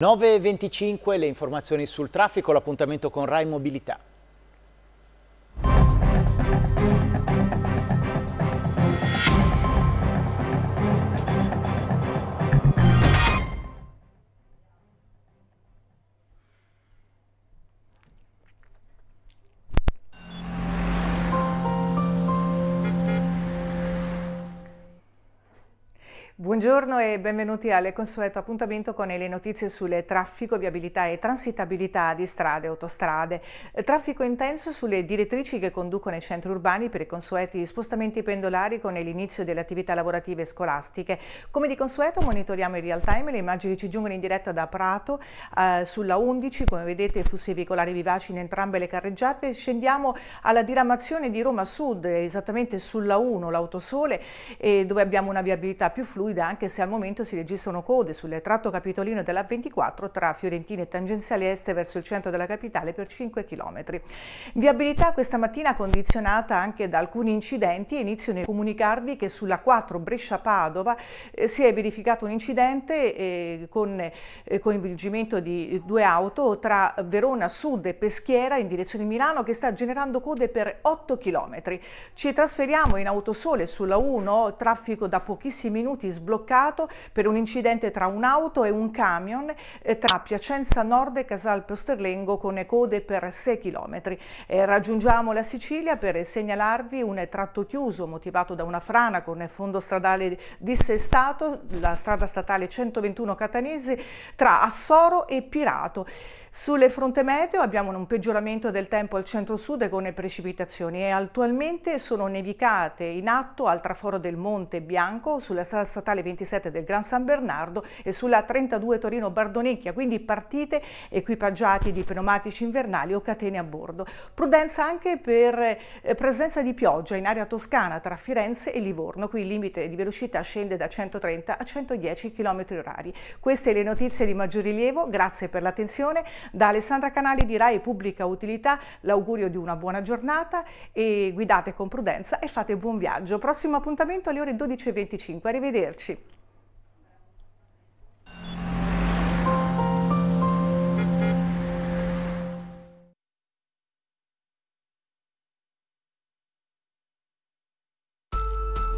9.25 le informazioni sul traffico, l'appuntamento con Rai Mobilità. Buongiorno e benvenuti al consueto appuntamento con le notizie sulle traffico, viabilità e transitabilità di strade e autostrade. Traffico intenso sulle direttrici che conducono i centri urbani per i consueti spostamenti pendolari con l'inizio delle attività lavorative e scolastiche. Come di consueto monitoriamo in real time le immagini che ci giungono in diretta da Prato eh, sulla 11, come vedete flussi veicolari vivaci in entrambe le carreggiate. Scendiamo alla diramazione di Roma Sud, esattamente sulla 1, l'autosole, eh, dove abbiamo una viabilità più fluida fluida anche se al momento si registrano code sul tratto capitolino della 24 tra Fiorentina e Tangenziale Est verso il centro della capitale per 5 km. Viabilità questa mattina condizionata anche da alcuni incidenti inizio nel comunicarvi che sulla 4 Brescia-Padova eh, si è verificato un incidente eh, con eh, coinvolgimento di due auto tra Verona Sud e Peschiera in direzione Milano che sta generando code per 8 km. Ci trasferiamo in autosole sulla 1, traffico da pochissimi minuti sbloccato per un incidente tra un'auto e un camion eh, tra Piacenza Nord e Casal Posterlengo con code per 6 km. Eh, raggiungiamo la Sicilia per segnalarvi un tratto chiuso motivato da una frana con il fondo stradale dissestato, la strada statale 121 Catanese tra Assoro e Pirato. Sulle fronte meteo abbiamo un peggioramento del tempo al centro-sud con le precipitazioni e attualmente sono nevicate in atto al traforo del Monte Bianco, sulla strada statale 27 del Gran San Bernardo e sulla 32 Torino-Bardonecchia, quindi partite equipaggiati di pneumatici invernali o catene a bordo. Prudenza anche per eh, presenza di pioggia in area toscana tra Firenze e Livorno, qui il limite di velocità scende da 130 a 110 km h Queste le notizie di maggior rilievo, grazie per l'attenzione. Da Alessandra Canali di Rai Pubblica Utilità l'augurio di una buona giornata e guidate con prudenza e fate buon viaggio. Prossimo appuntamento alle ore 12.25. Arrivederci.